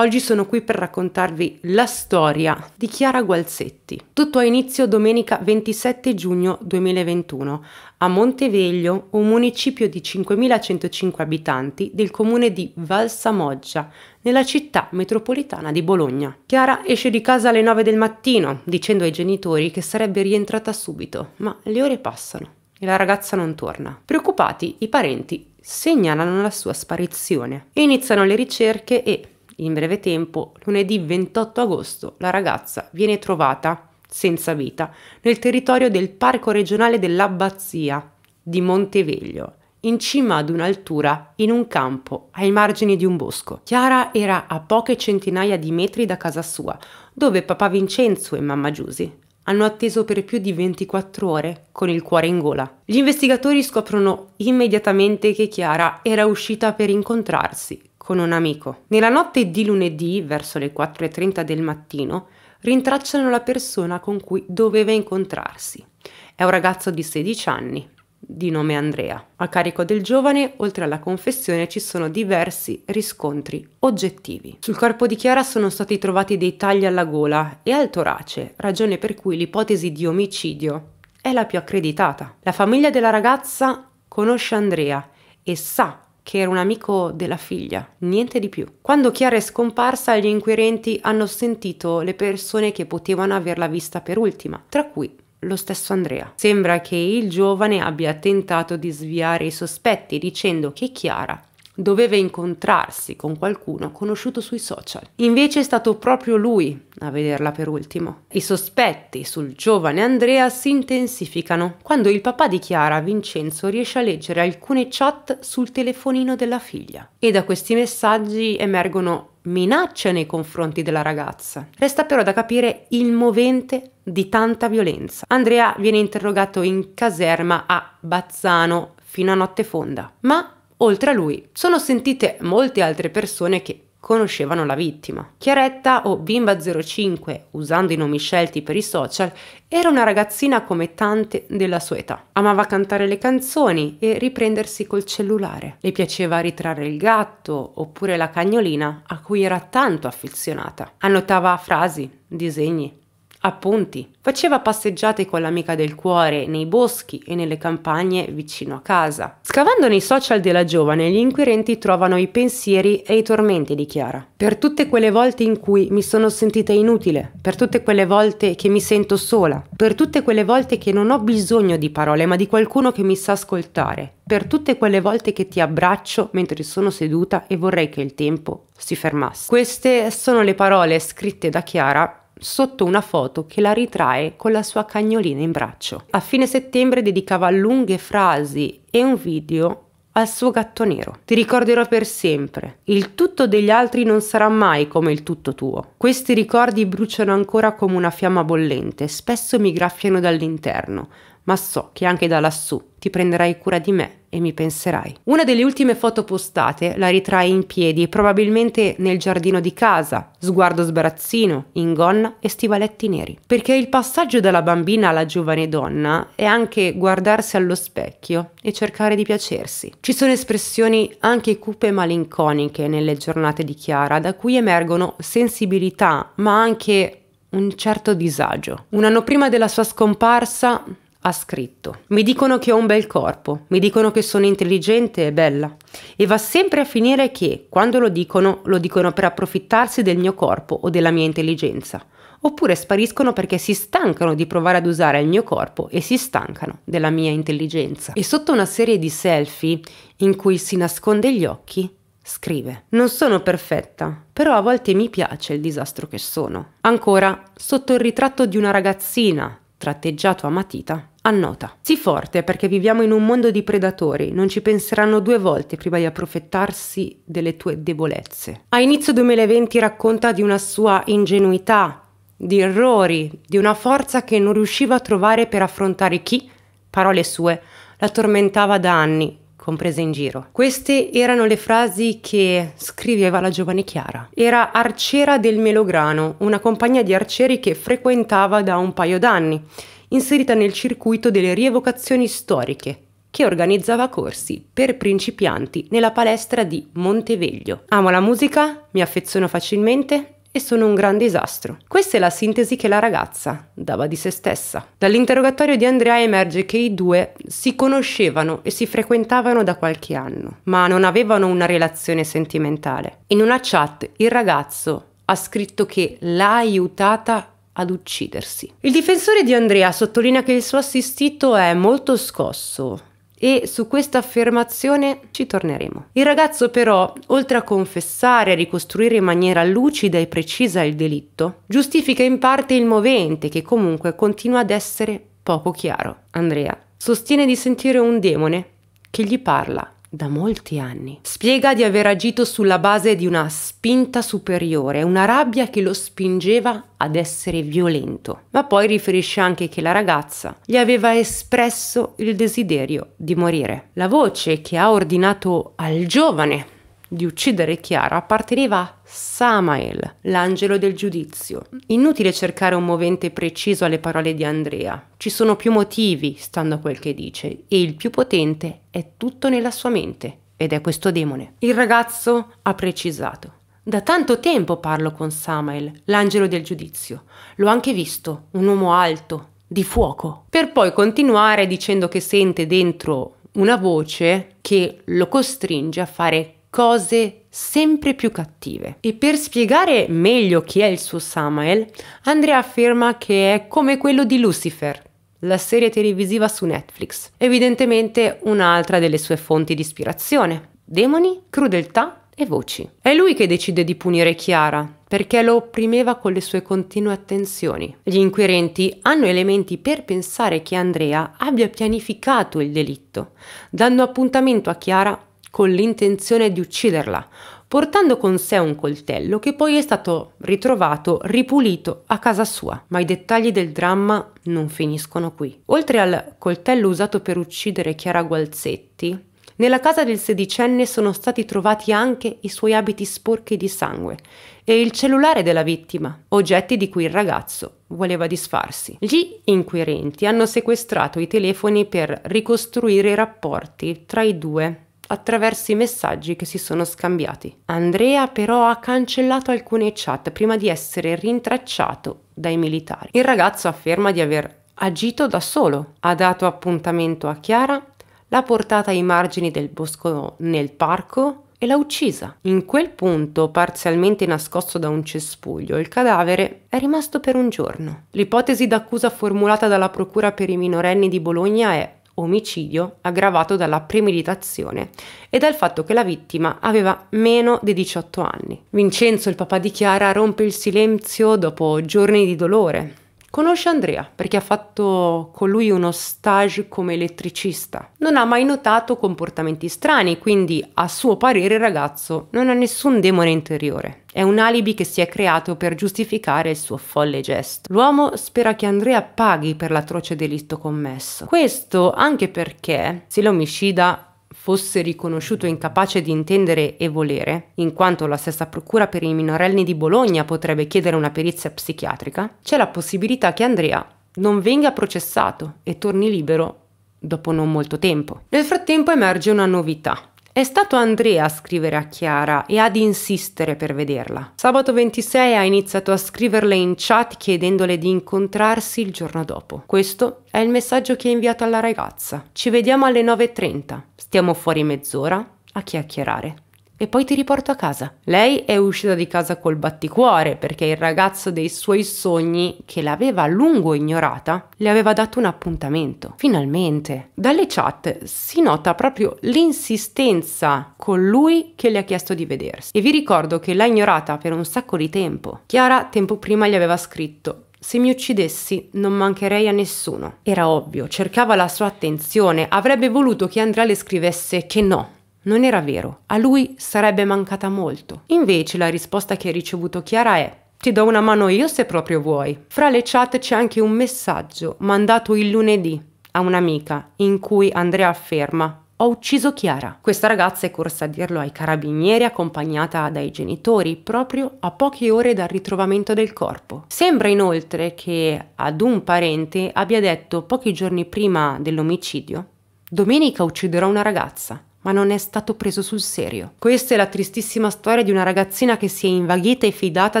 Oggi sono qui per raccontarvi la storia di Chiara Gualzetti. Tutto ha inizio domenica 27 giugno 2021 a Monteveglio, un municipio di 5.105 abitanti del comune di Valsamoggia, nella città metropolitana di Bologna. Chiara esce di casa alle 9 del mattino, dicendo ai genitori che sarebbe rientrata subito, ma le ore passano e la ragazza non torna. Preoccupati, i parenti segnalano la sua sparizione. Iniziano le ricerche e in breve tempo, lunedì 28 agosto, la ragazza viene trovata senza vita nel territorio del Parco regionale dell'Abbazia di Monteveglio, in cima ad un'altura, in un campo, ai margini di un bosco. Chiara era a poche centinaia di metri da casa sua, dove papà Vincenzo e mamma Giusi hanno atteso per più di 24 ore con il cuore in gola. Gli investigatori scoprono immediatamente che Chiara era uscita per incontrarsi con un amico. Nella notte di lunedì, verso le 4.30 del mattino, rintracciano la persona con cui doveva incontrarsi. È un ragazzo di 16 anni, di nome Andrea. A carico del giovane, oltre alla confessione, ci sono diversi riscontri oggettivi. Sul corpo di Chiara sono stati trovati dei tagli alla gola e al torace, ragione per cui l'ipotesi di omicidio è la più accreditata. La famiglia della ragazza conosce Andrea e sa che era un amico della figlia, niente di più. Quando Chiara è scomparsa, gli inquirenti hanno sentito le persone che potevano averla vista per ultima, tra cui lo stesso Andrea. Sembra che il giovane abbia tentato di sviare i sospetti dicendo che Chiara doveva incontrarsi con qualcuno conosciuto sui social. Invece è stato proprio lui a vederla per ultimo. I sospetti sul giovane Andrea si intensificano quando il papà di Chiara, Vincenzo, riesce a leggere alcune chat sul telefonino della figlia. E da questi messaggi emergono minacce nei confronti della ragazza. Resta però da capire il movente di tanta violenza. Andrea viene interrogato in caserma a Bazzano fino a notte fonda, ma Oltre a lui sono sentite molte altre persone che conoscevano la vittima. Chiaretta o Bimba05, usando i nomi scelti per i social, era una ragazzina come tante della sua età. Amava cantare le canzoni e riprendersi col cellulare. Le piaceva ritrarre il gatto oppure la cagnolina a cui era tanto affezionata. Annotava frasi, disegni, Appunti, faceva passeggiate con l'amica del cuore nei boschi e nelle campagne vicino a casa. Scavando nei social della giovane, gli inquirenti trovano i pensieri e i tormenti di Chiara. Per tutte quelle volte in cui mi sono sentita inutile, per tutte quelle volte che mi sento sola, per tutte quelle volte che non ho bisogno di parole ma di qualcuno che mi sa ascoltare, per tutte quelle volte che ti abbraccio mentre sono seduta e vorrei che il tempo si fermasse. Queste sono le parole scritte da Chiara sotto una foto che la ritrae con la sua cagnolina in braccio. A fine settembre dedicava lunghe frasi e un video al suo gatto nero. Ti ricorderò per sempre. Il tutto degli altri non sarà mai come il tutto tuo. Questi ricordi bruciano ancora come una fiamma bollente, spesso mi graffiano dall'interno, ma so che anche da lassù ti prenderai cura di me e mi penserai. Una delle ultime foto postate la ritrae in piedi, probabilmente nel giardino di casa, sguardo sbarazzino, in gonna e stivaletti neri. Perché il passaggio dalla bambina alla giovane donna è anche guardarsi allo specchio e cercare di piacersi. Ci sono espressioni anche cupe e malinconiche nelle giornate di Chiara, da cui emergono sensibilità, ma anche un certo disagio. Un anno prima della sua scomparsa ha scritto. Mi dicono che ho un bel corpo, mi dicono che sono intelligente e bella. E va sempre a finire che, quando lo dicono, lo dicono per approfittarsi del mio corpo o della mia intelligenza. Oppure spariscono perché si stancano di provare ad usare il mio corpo e si stancano della mia intelligenza. E sotto una serie di selfie in cui si nasconde gli occhi, Scrive, non sono perfetta, però a volte mi piace il disastro che sono. Ancora, sotto il ritratto di una ragazzina tratteggiato a matita, annota. Sii forte perché viviamo in un mondo di predatori, non ci penseranno due volte prima di approfittarsi delle tue debolezze. A inizio 2020 racconta di una sua ingenuità, di errori, di una forza che non riusciva a trovare per affrontare chi, parole sue, la tormentava da anni prese in giro. Queste erano le frasi che scriveva la giovane Chiara. Era arciera del Melograno, una compagnia di arcieri che frequentava da un paio d'anni, inserita nel circuito delle rievocazioni storiche, che organizzava corsi per principianti nella palestra di Monteveglio. Amo la musica, mi affeziono facilmente e sono un gran disastro. Questa è la sintesi che la ragazza dava di se stessa. Dall'interrogatorio di Andrea emerge che i due si conoscevano e si frequentavano da qualche anno, ma non avevano una relazione sentimentale. In una chat il ragazzo ha scritto che l'ha aiutata ad uccidersi. Il difensore di Andrea sottolinea che il suo assistito è molto scosso, e su questa affermazione ci torneremo. Il ragazzo però, oltre a confessare e ricostruire in maniera lucida e precisa il delitto, giustifica in parte il movente che comunque continua ad essere poco chiaro. Andrea sostiene di sentire un demone che gli parla da molti anni. Spiega di aver agito sulla base di una spinta superiore, una rabbia che lo spingeva ad essere violento, ma poi riferisce anche che la ragazza gli aveva espresso il desiderio di morire. La voce che ha ordinato al giovane di uccidere Chiara apparteneva a Samael, l'angelo del giudizio. Inutile cercare un movente preciso alle parole di Andrea. Ci sono più motivi, stando a quel che dice, e il più potente è tutto nella sua mente, ed è questo demone. Il ragazzo ha precisato. Da tanto tempo parlo con Samael, l'angelo del giudizio. L'ho anche visto, un uomo alto, di fuoco. Per poi continuare dicendo che sente dentro una voce che lo costringe a fare cose sempre più cattive. E per spiegare meglio chi è il suo Samael, Andrea afferma che è come quello di Lucifer, la serie televisiva su Netflix, evidentemente un'altra delle sue fonti di ispirazione. Demoni, crudeltà e voci. È lui che decide di punire Chiara, perché lo opprimeva con le sue continue attenzioni. Gli inquirenti hanno elementi per pensare che Andrea abbia pianificato il delitto, dando appuntamento a Chiara con l'intenzione di ucciderla, portando con sé un coltello che poi è stato ritrovato ripulito a casa sua. Ma i dettagli del dramma non finiscono qui. Oltre al coltello usato per uccidere Chiara Gualzetti, nella casa del sedicenne sono stati trovati anche i suoi abiti sporchi di sangue e il cellulare della vittima, oggetti di cui il ragazzo voleva disfarsi. Gli inquirenti hanno sequestrato i telefoni per ricostruire i rapporti tra i due attraverso i messaggi che si sono scambiati. Andrea però ha cancellato alcune chat prima di essere rintracciato dai militari. Il ragazzo afferma di aver agito da solo, ha dato appuntamento a Chiara, l'ha portata ai margini del bosco nel parco e l'ha uccisa. In quel punto, parzialmente nascosto da un cespuglio, il cadavere è rimasto per un giorno. L'ipotesi d'accusa formulata dalla Procura per i minorenni di Bologna è omicidio aggravato dalla premeditazione e dal fatto che la vittima aveva meno di 18 anni. Vincenzo, il papà di Chiara, rompe il silenzio dopo giorni di dolore, Conosce Andrea perché ha fatto con lui uno stage come elettricista. Non ha mai notato comportamenti strani, quindi a suo parere il ragazzo non ha nessun demone interiore. È un alibi che si è creato per giustificare il suo folle gesto. L'uomo spera che Andrea paghi per l'atroce delitto commesso. Questo anche perché se l'omicida fosse riconosciuto incapace di intendere e volere, in quanto la stessa Procura per i minorenni di Bologna potrebbe chiedere una perizia psichiatrica, c'è la possibilità che Andrea non venga processato e torni libero dopo non molto tempo. Nel frattempo emerge una novità. È stato Andrea a scrivere a Chiara e ad insistere per vederla. Sabato 26 ha iniziato a scriverle in chat chiedendole di incontrarsi il giorno dopo. Questo è il messaggio che ha inviato alla ragazza. Ci vediamo alle 9.30. Stiamo fuori mezz'ora a chiacchierare e poi ti riporto a casa. Lei è uscita di casa col batticuore perché il ragazzo dei suoi sogni, che l'aveva a lungo ignorata, le aveva dato un appuntamento. Finalmente. Dalle chat si nota proprio l'insistenza con lui che le ha chiesto di vedersi. E vi ricordo che l'ha ignorata per un sacco di tempo. Chiara tempo prima gli aveva scritto se mi uccidessi non mancherei a nessuno. Era ovvio, cercava la sua attenzione, avrebbe voluto che Andrea le scrivesse che no, non era vero, a lui sarebbe mancata molto. Invece la risposta che ha ricevuto Chiara è ti do una mano io se proprio vuoi. Fra le chat c'è anche un messaggio mandato il lunedì a un'amica in cui Andrea afferma ho ucciso Chiara. Questa ragazza è corsa a dirlo ai carabinieri accompagnata dai genitori proprio a poche ore dal ritrovamento del corpo. Sembra inoltre che ad un parente abbia detto pochi giorni prima dell'omicidio Domenica ucciderò una ragazza ma non è stato preso sul serio. Questa è la tristissima storia di una ragazzina che si è invaghita e fidata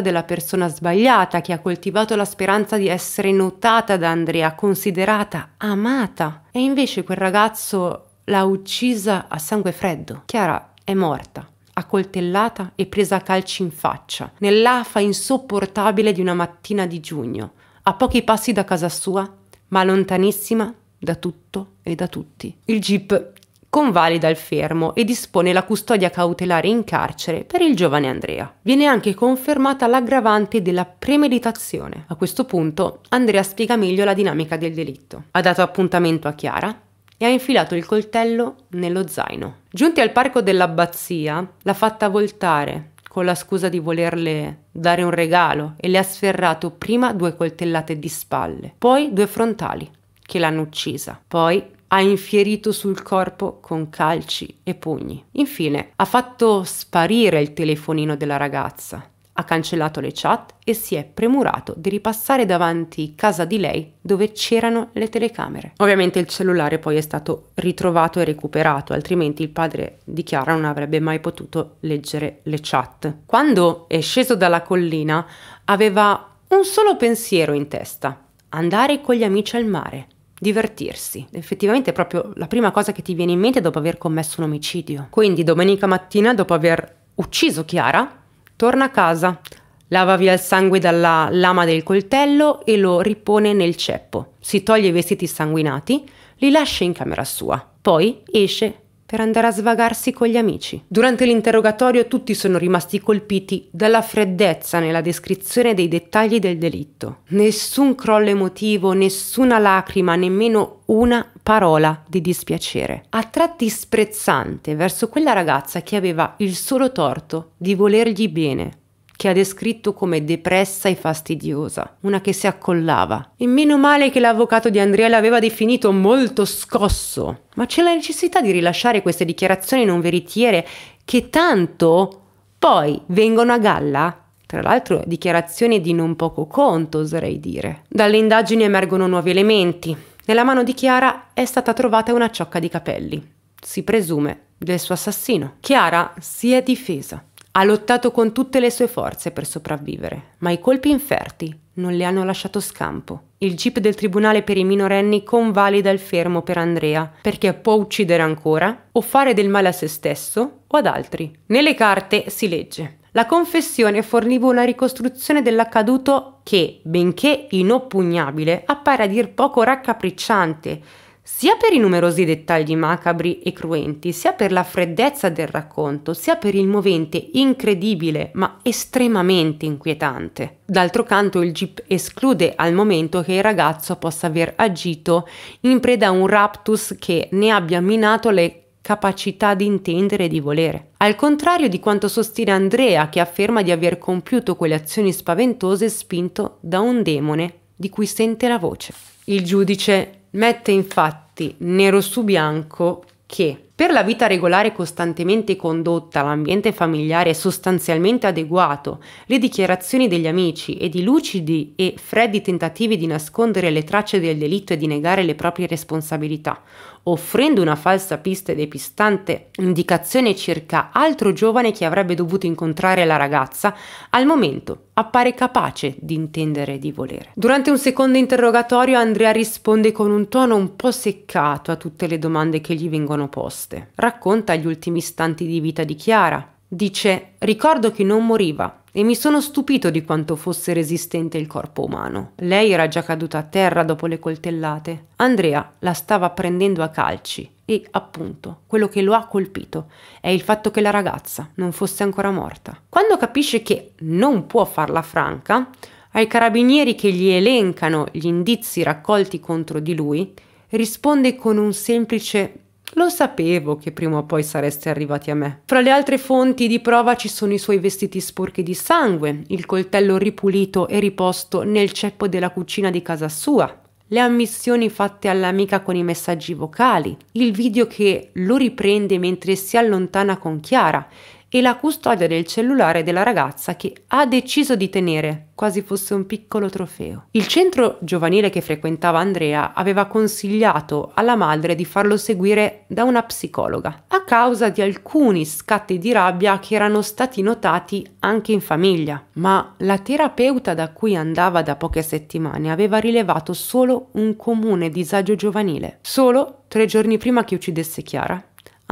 della persona sbagliata, che ha coltivato la speranza di essere notata da Andrea, considerata, amata. E invece quel ragazzo l'ha uccisa a sangue freddo. Chiara è morta accoltellata e presa a calci in faccia, nell'afa insopportabile di una mattina di giugno, a pochi passi da casa sua, ma lontanissima da tutto e da tutti. Il jeep convalida il fermo e dispone la custodia cautelare in carcere per il giovane Andrea. Viene anche confermata l'aggravante della premeditazione. A questo punto Andrea spiega meglio la dinamica del delitto. Ha dato appuntamento a Chiara e ha infilato il coltello nello zaino. Giunti al parco dell'abbazia, l'ha fatta voltare con la scusa di volerle dare un regalo e le ha sferrato prima due coltellate di spalle, poi due frontali che l'hanno uccisa. Poi ha infierito sul corpo con calci e pugni. Infine, ha fatto sparire il telefonino della ragazza, ha cancellato le chat e si è premurato di ripassare davanti casa di lei dove c'erano le telecamere. Ovviamente il cellulare poi è stato ritrovato e recuperato, altrimenti il padre di Chiara non avrebbe mai potuto leggere le chat. Quando è sceso dalla collina aveva un solo pensiero in testa, andare con gli amici al mare divertirsi. Effettivamente è proprio la prima cosa che ti viene in mente dopo aver commesso un omicidio. Quindi domenica mattina, dopo aver ucciso Chiara, torna a casa, lava via il sangue dalla lama del coltello e lo ripone nel ceppo. Si toglie i vestiti sanguinati, li lascia in camera sua. Poi esce per andare a svagarsi con gli amici. Durante l'interrogatorio tutti sono rimasti colpiti dalla freddezza nella descrizione dei dettagli del delitto. Nessun crollo emotivo, nessuna lacrima, nemmeno una parola di dispiacere. A tratti sprezzante verso quella ragazza che aveva il solo torto di volergli bene che ha descritto come depressa e fastidiosa, una che si accollava. E meno male che l'avvocato di Andrea l'aveva definito molto scosso. Ma c'è la necessità di rilasciare queste dichiarazioni non veritiere che tanto poi vengono a galla tra l'altro dichiarazioni di non poco conto, oserei dire. Dalle indagini emergono nuovi elementi. Nella mano di Chiara è stata trovata una ciocca di capelli, si presume del suo assassino. Chiara si è difesa. Ha lottato con tutte le sue forze per sopravvivere, ma i colpi inferti non le hanno lasciato scampo. Il jeep del tribunale per i minorenni convalida il fermo per Andrea, perché può uccidere ancora o fare del male a se stesso o ad altri. Nelle carte si legge. La confessione forniva una ricostruzione dell'accaduto che, benché inoppugnabile, appare a dir poco raccapricciante, sia per i numerosi dettagli macabri e cruenti, sia per la freddezza del racconto, sia per il movente incredibile ma estremamente inquietante. D'altro canto il GIP esclude al momento che il ragazzo possa aver agito in preda a un raptus che ne abbia minato le capacità di intendere e di volere. Al contrario di quanto sostiene Andrea, che afferma di aver compiuto quelle azioni spaventose spinto da un demone di cui sente la voce. Il giudice mette infatti nero su bianco che per la vita regolare costantemente condotta l'ambiente familiare è sostanzialmente adeguato, le dichiarazioni degli amici ed i lucidi e freddi tentativi di nascondere le tracce del delitto e di negare le proprie responsabilità, offrendo una falsa pista e depistante indicazione circa altro giovane che avrebbe dovuto incontrare la ragazza, al momento appare capace di intendere di volere. Durante un secondo interrogatorio Andrea risponde con un tono un po' seccato a tutte le domande che gli vengono poste. Racconta gli ultimi istanti di vita di Chiara, Dice, ricordo che non moriva e mi sono stupito di quanto fosse resistente il corpo umano. Lei era già caduta a terra dopo le coltellate. Andrea la stava prendendo a calci e, appunto, quello che lo ha colpito è il fatto che la ragazza non fosse ancora morta. Quando capisce che non può farla franca, ai carabinieri che gli elencano gli indizi raccolti contro di lui, risponde con un semplice lo sapevo che prima o poi sareste arrivati a me. Fra le altre fonti di prova ci sono i suoi vestiti sporchi di sangue, il coltello ripulito e riposto nel ceppo della cucina di casa sua, le ammissioni fatte all'amica con i messaggi vocali, il video che lo riprende mentre si allontana con Chiara e la custodia del cellulare della ragazza che ha deciso di tenere, quasi fosse un piccolo trofeo. Il centro giovanile che frequentava Andrea aveva consigliato alla madre di farlo seguire da una psicologa, a causa di alcuni scatti di rabbia che erano stati notati anche in famiglia, ma la terapeuta da cui andava da poche settimane aveva rilevato solo un comune disagio giovanile, solo tre giorni prima che uccidesse Chiara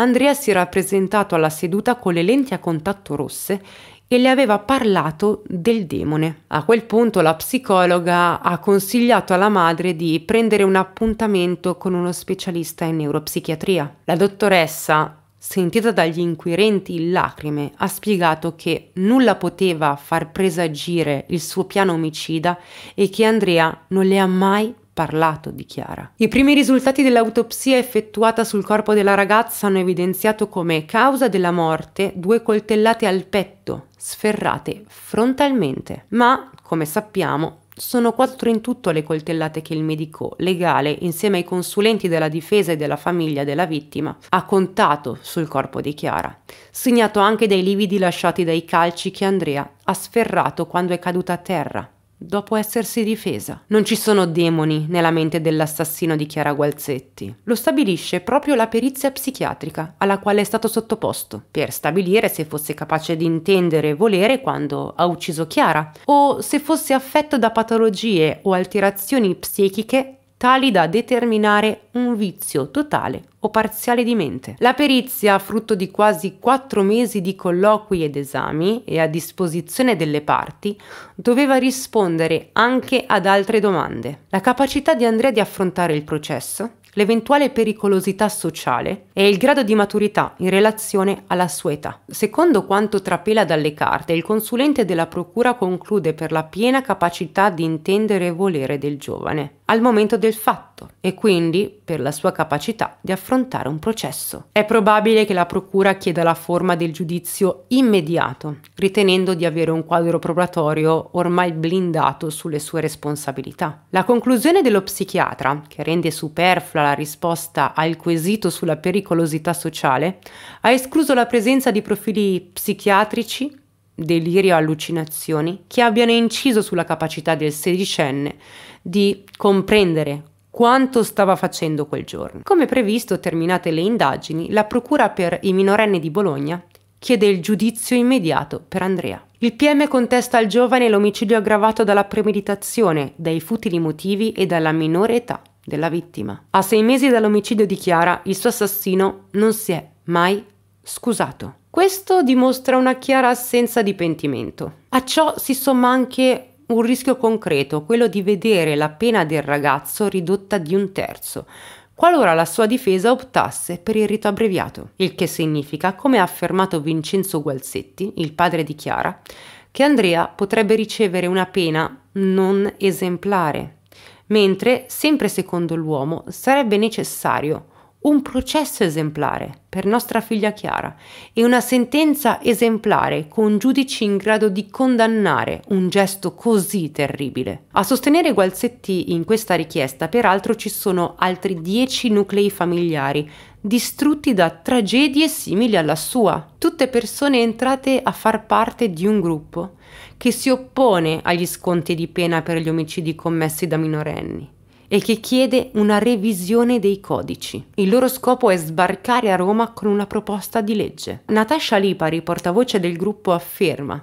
Andrea si era presentato alla seduta con le lenti a contatto rosse e le aveva parlato del demone. A quel punto la psicologa ha consigliato alla madre di prendere un appuntamento con uno specialista in neuropsichiatria. La dottoressa, sentita dagli inquirenti in lacrime, ha spiegato che nulla poteva far presagire il suo piano omicida e che Andrea non le ha mai parlato di Chiara. I primi risultati dell'autopsia effettuata sul corpo della ragazza hanno evidenziato come causa della morte due coltellate al petto, sferrate frontalmente. Ma, come sappiamo, sono quattro in tutto le coltellate che il medico legale, insieme ai consulenti della difesa e della famiglia della vittima, ha contato sul corpo di Chiara, segnato anche dai lividi lasciati dai calci che Andrea ha sferrato quando è caduta a terra dopo essersi difesa. Non ci sono demoni nella mente dell'assassino di Chiara Gualzetti. Lo stabilisce proprio la perizia psichiatrica alla quale è stato sottoposto, per stabilire se fosse capace di intendere e volere quando ha ucciso Chiara, o se fosse affetto da patologie o alterazioni psichiche tali da determinare un vizio totale o parziale di mente. La perizia, frutto di quasi quattro mesi di colloqui ed esami e a disposizione delle parti, doveva rispondere anche ad altre domande. La capacità di Andrea di affrontare il processo, l'eventuale pericolosità sociale e il grado di maturità in relazione alla sua età. Secondo quanto trapela dalle carte, il consulente della procura conclude per la piena capacità di intendere e volere del giovane al momento del fatto fatto e quindi per la sua capacità di affrontare un processo. È probabile che la procura chieda la forma del giudizio immediato, ritenendo di avere un quadro probatorio ormai blindato sulle sue responsabilità. La conclusione dello psichiatra, che rende superflua la risposta al quesito sulla pericolosità sociale, ha escluso la presenza di profili psichiatrici delirio e allucinazioni che abbiano inciso sulla capacità del sedicenne di comprendere quanto stava facendo quel giorno. Come previsto, terminate le indagini, la Procura per i minorenni di Bologna chiede il giudizio immediato per Andrea. Il PM contesta al giovane l'omicidio aggravato dalla premeditazione, dai futili motivi e dalla minore età della vittima. A sei mesi dall'omicidio di Chiara, il suo assassino non si è mai scusato. Questo dimostra una chiara assenza di pentimento. A ciò si somma anche un rischio concreto, quello di vedere la pena del ragazzo ridotta di un terzo, qualora la sua difesa optasse per il rito abbreviato, il che significa, come ha affermato Vincenzo Gualzetti, il padre di Chiara, che Andrea potrebbe ricevere una pena non esemplare, mentre, sempre secondo l'uomo, sarebbe necessario un processo esemplare per nostra figlia Chiara e una sentenza esemplare con giudici in grado di condannare un gesto così terribile. A sostenere Gualzetti in questa richiesta, peraltro, ci sono altri dieci nuclei familiari distrutti da tragedie simili alla sua, tutte persone entrate a far parte di un gruppo che si oppone agli sconti di pena per gli omicidi commessi da minorenni e che chiede una revisione dei codici. Il loro scopo è sbarcare a Roma con una proposta di legge. Natasha Lipari, portavoce del gruppo, afferma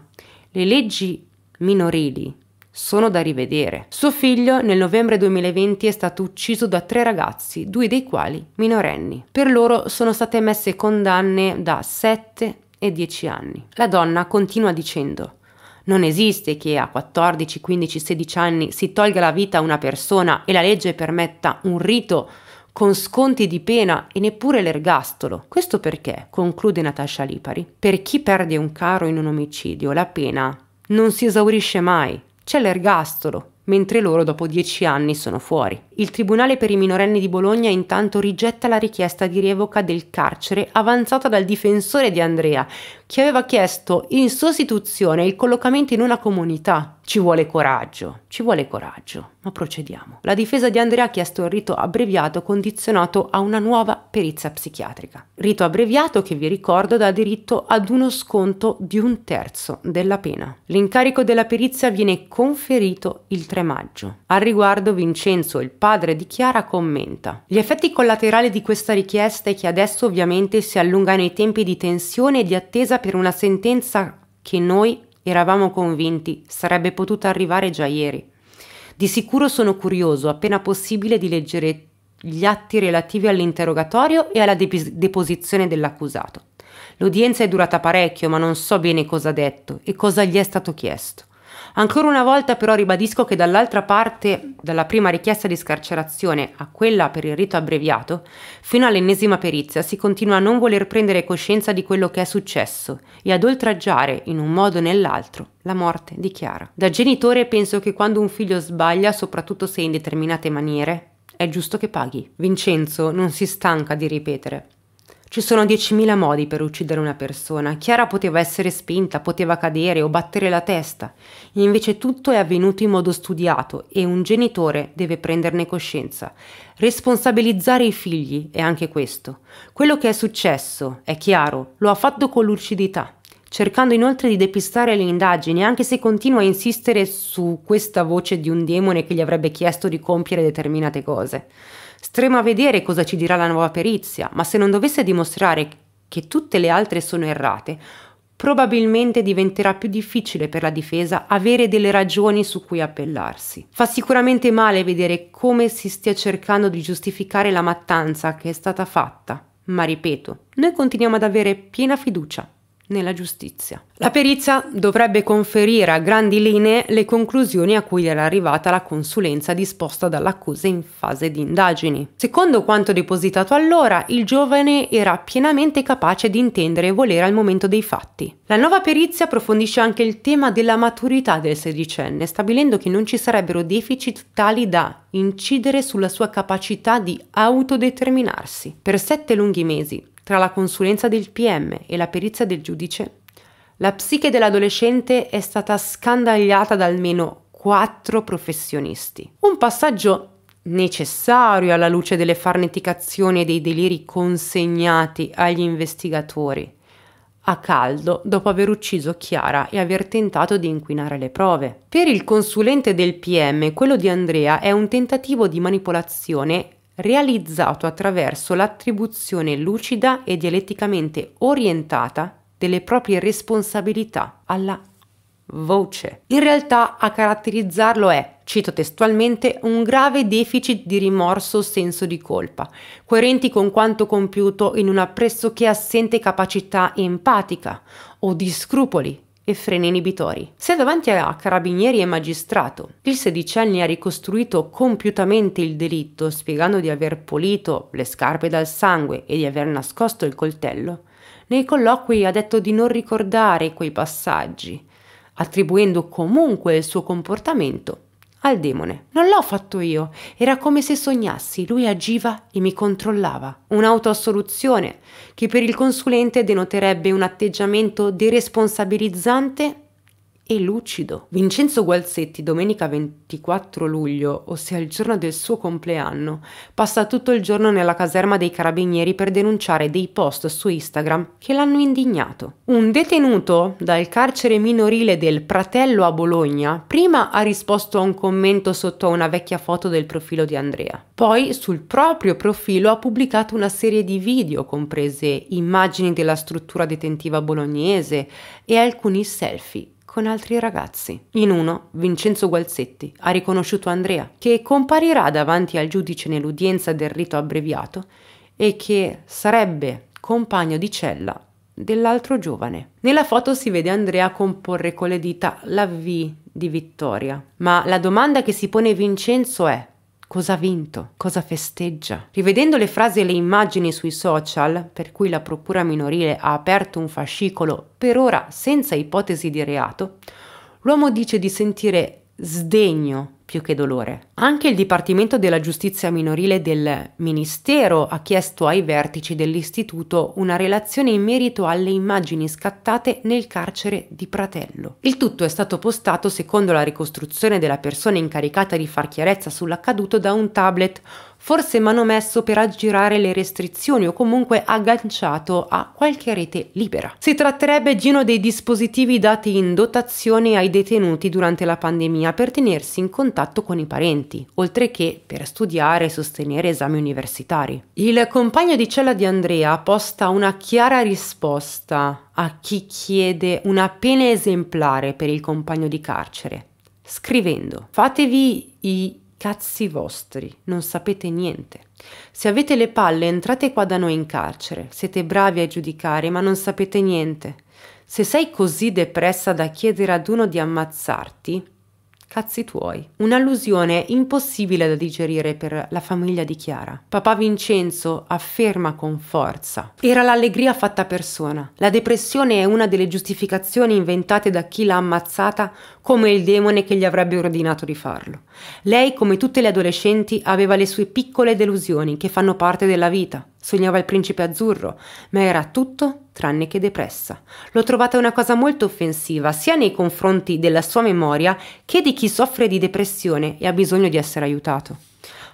le leggi minorili sono da rivedere. Suo figlio nel novembre 2020 è stato ucciso da tre ragazzi, due dei quali minorenni. Per loro sono state emesse condanne da 7 e 10 anni. La donna continua dicendo non esiste che a 14, 15, 16 anni si tolga la vita a una persona e la legge permetta un rito con sconti di pena e neppure l'ergastolo. Questo perché, conclude Natasha Lipari, per chi perde un caro in un omicidio la pena non si esaurisce mai, c'è l'ergastolo, mentre loro dopo 10 anni sono fuori. Il Tribunale per i minorenni di Bologna intanto rigetta la richiesta di revoca del carcere avanzata dal difensore di Andrea, che aveva chiesto in sostituzione il collocamento in una comunità. Ci vuole coraggio, ci vuole coraggio, ma procediamo. La difesa di Andrea ha chiesto il rito abbreviato condizionato a una nuova perizia psichiatrica. Rito abbreviato che vi ricordo dà diritto ad uno sconto di un terzo della pena. L'incarico della perizia viene conferito il 3 maggio. Al riguardo Vincenzo, il padre padre di Chiara commenta. Gli effetti collaterali di questa richiesta è che adesso ovviamente si allungano i tempi di tensione e di attesa per una sentenza che noi eravamo convinti sarebbe potuta arrivare già ieri. Di sicuro sono curioso, appena possibile, di leggere gli atti relativi all'interrogatorio e alla de- deposizione dell'accusato. L'udienza è durata parecchio, ma non so bene cosa ha detto e cosa gli è stato chiesto. Ancora una volta però ribadisco che dall'altra parte, dalla prima richiesta di scarcerazione a quella per il rito abbreviato, fino all'ennesima perizia si continua a non voler prendere coscienza di quello che è successo e ad oltraggiare, in un modo o nell'altro, la morte di Chiara. Da genitore penso che quando un figlio sbaglia, soprattutto se in determinate maniere, è giusto che paghi. Vincenzo non si stanca di ripetere. Ci sono 10.000 modi per uccidere una persona. Chiara poteva essere spinta, poteva cadere o battere la testa. Invece tutto è avvenuto in modo studiato e un genitore deve prenderne coscienza. Responsabilizzare i figli è anche questo. Quello che è successo, è chiaro, lo ha fatto con lucidità cercando inoltre di depistare le indagini, anche se continua a insistere su questa voce di un demone che gli avrebbe chiesto di compiere determinate cose. Stremo a vedere cosa ci dirà la nuova perizia, ma se non dovesse dimostrare che tutte le altre sono errate, probabilmente diventerà più difficile per la difesa avere delle ragioni su cui appellarsi. Fa sicuramente male vedere come si stia cercando di giustificare la mattanza che è stata fatta, ma ripeto, noi continuiamo ad avere piena fiducia nella giustizia. La perizia dovrebbe conferire a grandi linee le conclusioni a cui era arrivata la consulenza disposta dall'accusa in fase di indagini. Secondo quanto depositato allora, il giovane era pienamente capace di intendere e volere al momento dei fatti. La nuova perizia approfondisce anche il tema della maturità del sedicenne, stabilendo che non ci sarebbero deficit tali da incidere sulla sua capacità di autodeterminarsi. Per sette lunghi mesi, tra la consulenza del PM e la perizia del giudice, la psiche dell'adolescente è stata scandagliata da almeno quattro professionisti. Un passaggio necessario alla luce delle farneticazioni e dei deliri consegnati agli investigatori, a caldo dopo aver ucciso Chiara e aver tentato di inquinare le prove. Per il consulente del PM, quello di Andrea è un tentativo di manipolazione realizzato attraverso l'attribuzione lucida e dialetticamente orientata delle proprie responsabilità alla voce. In realtà a caratterizzarlo è, cito testualmente, un grave deficit di rimorso o senso di colpa, coerenti con quanto compiuto in una pressoché assente capacità empatica o di scrupoli e freni inibitori. Se davanti a carabinieri e magistrato il sedicenne ha ricostruito compiutamente il delitto spiegando di aver pulito le scarpe dal sangue e di aver nascosto il coltello, nei colloqui ha detto di non ricordare quei passaggi, attribuendo comunque il suo comportamento al demone. Non l'ho fatto io, era come se sognassi, lui agiva e mi controllava. Un'autoassoluzione che per il consulente denoterebbe un atteggiamento deresponsabilizzante e lucido. Vincenzo Gualzetti, domenica 24 luglio, ossia il giorno del suo compleanno, passa tutto il giorno nella caserma dei carabinieri per denunciare dei post su Instagram che l'hanno indignato. Un detenuto dal carcere minorile del Pratello a Bologna prima ha risposto a un commento sotto a una vecchia foto del profilo di Andrea. Poi sul proprio profilo ha pubblicato una serie di video, comprese immagini della struttura detentiva bolognese e alcuni selfie con altri ragazzi. In uno, Vincenzo Gualzetti ha riconosciuto Andrea, che comparirà davanti al giudice nell'udienza del rito abbreviato e che sarebbe compagno di cella dell'altro giovane. Nella foto si vede Andrea comporre con le dita la V di vittoria, ma la domanda che si pone Vincenzo è Cosa ha vinto? Cosa festeggia? Rivedendo le frasi e le immagini sui social, per cui la Procura minorile ha aperto un fascicolo per ora senza ipotesi di reato, l'uomo dice di sentire sdegno più che dolore. Anche il Dipartimento della Giustizia Minorile del Ministero ha chiesto ai vertici dell'istituto una relazione in merito alle immagini scattate nel carcere di Pratello. Il tutto è stato postato secondo la ricostruzione della persona incaricata di far chiarezza sull'accaduto da un tablet forse manomesso per aggirare le restrizioni o comunque agganciato a qualche rete libera. Si tratterebbe di uno dei dispositivi dati in dotazione ai detenuti durante la pandemia per tenersi in contatto con i parenti, oltre che per studiare e sostenere esami universitari. Il compagno di cella di Andrea posta una chiara risposta a chi chiede una pena esemplare per il compagno di carcere, scrivendo: Fatevi i Cazzi vostri, non sapete niente. Se avete le palle, entrate qua da noi in carcere. Siete bravi a giudicare, ma non sapete niente. Se sei così depressa da chiedere ad uno di ammazzarti, Cazzi tuoi. Un'allusione impossibile da digerire per la famiglia di Chiara. Papà Vincenzo afferma con forza. Era l'allegria fatta persona. La depressione è una delle giustificazioni inventate da chi l'ha ammazzata come il demone che gli avrebbe ordinato di farlo. Lei, come tutte le adolescenti, aveva le sue piccole delusioni che fanno parte della vita. Sognava il principe azzurro, ma era tutto tranne che depressa. L'ho trovata una cosa molto offensiva sia nei confronti della sua memoria che di chi soffre di depressione e ha bisogno di essere aiutato.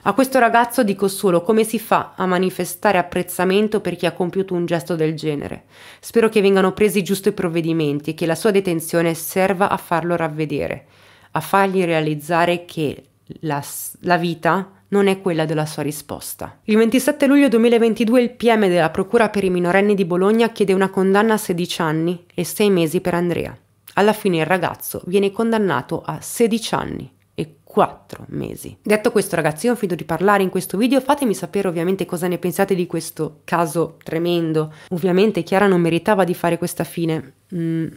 A questo ragazzo dico solo come si fa a manifestare apprezzamento per chi ha compiuto un gesto del genere. Spero che vengano presi giusto i provvedimenti e che la sua detenzione serva a farlo ravvedere, a fargli realizzare che la, la vita non è quella della sua risposta. Il 27 luglio 2022 il PM della Procura per i minorenni di Bologna chiede una condanna a 16 anni e 6 mesi per Andrea. Alla fine il ragazzo viene condannato a 16 anni e 4 mesi. Detto questo ragazzi, io ho finito di parlare in questo video, fatemi sapere ovviamente cosa ne pensate di questo caso tremendo. Ovviamente Chiara non meritava di fare questa fine, mm,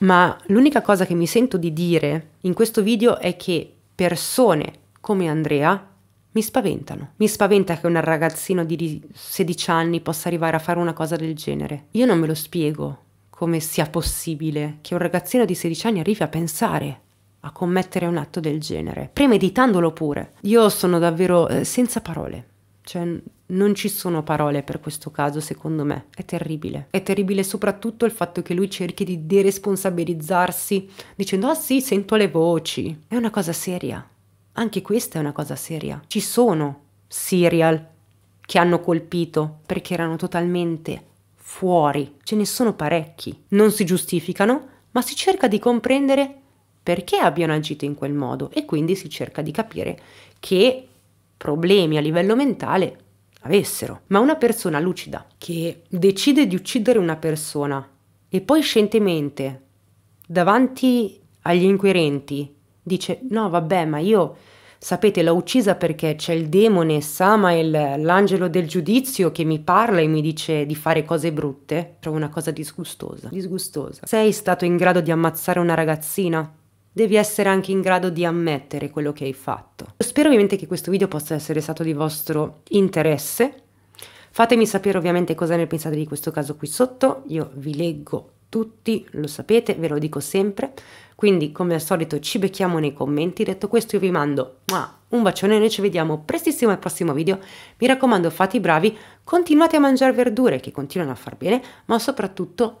ma l'unica cosa che mi sento di dire in questo video è che persone come Andrea mi spaventano. Mi spaventa che un ragazzino di 16 anni possa arrivare a fare una cosa del genere. Io non me lo spiego come sia possibile che un ragazzino di 16 anni arrivi a pensare a commettere un atto del genere, premeditandolo pure. Io sono davvero eh, senza parole. Cioè, non ci sono parole per questo caso, secondo me. È terribile. È terribile soprattutto il fatto che lui cerchi di deresponsabilizzarsi dicendo: Ah sì, sento le voci. È una cosa seria. Anche questa è una cosa seria. Ci sono serial che hanno colpito perché erano totalmente fuori. Ce ne sono parecchi. Non si giustificano, ma si cerca di comprendere perché abbiano agito in quel modo e quindi si cerca di capire che problemi a livello mentale avessero, ma una persona lucida che decide di uccidere una persona e poi scientemente davanti agli inquirenti dice no vabbè ma io sapete l'ho uccisa perché c'è il demone Samael, l'angelo del giudizio che mi parla e mi dice di fare cose brutte, trovo una cosa disgustosa, disgustosa. Sei stato in grado di ammazzare una ragazzina? devi essere anche in grado di ammettere quello che hai fatto. Spero ovviamente che questo video possa essere stato di vostro interesse. Fatemi sapere ovviamente cosa ne pensate di questo caso qui sotto, io vi leggo tutti, lo sapete, ve lo dico sempre. Quindi, come al solito, ci becchiamo nei commenti. Detto questo, io vi mando un bacione e noi ci vediamo prestissimo al prossimo video. Mi raccomando, fate i bravi, continuate a mangiare verdure che continuano a far bene, ma soprattutto